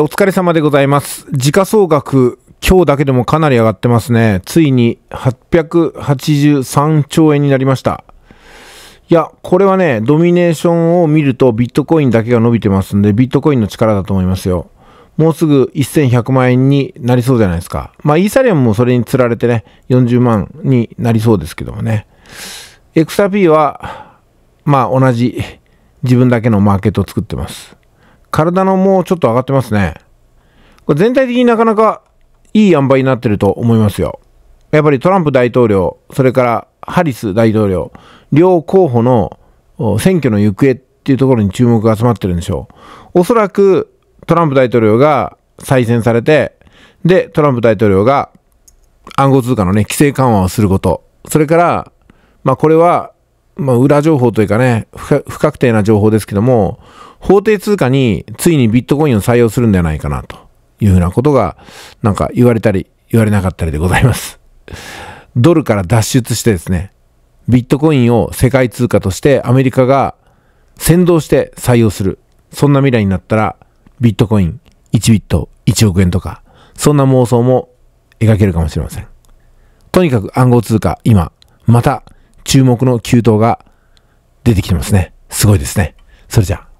お疲れ様でございます。時価総額、今日だけでもかなり上がってますね。ついに883兆円になりました。いや、これはね、ドミネーションを見るとビットコインだけが伸びてますんで、ビットコインの力だと思いますよ。もうすぐ1100万円になりそうじゃないですか。まあ、イーサリアムもそれにつられてね、40万になりそうですけどもね。XRP は、まあ、同じ自分だけのマーケットを作ってます。体のもうちょっと上がってますね。これ全体的になかなかいい塩梅になってると思いますよ。やっぱりトランプ大統領、それからハリス大統領、両候補の選挙の行方っていうところに注目が集まってるんでしょう。おそらくトランプ大統領が再選されて、で、トランプ大統領が暗号通貨のね、規制緩和をすること。それから、まあこれは、まあ裏情報というかね、不確定な情報ですけども、法定通貨についにビットコインを採用するんじゃないかなというふうなことがなんか言われたり言われなかったりでございます。ドルから脱出してですね、ビットコインを世界通貨としてアメリカが先導して採用する。そんな未来になったらビットコイン1ビット1億円とか、そんな妄想も描けるかもしれません。とにかく暗号通貨、今、また注目の急騰が出てきてますね。すごいですね。それじゃあ。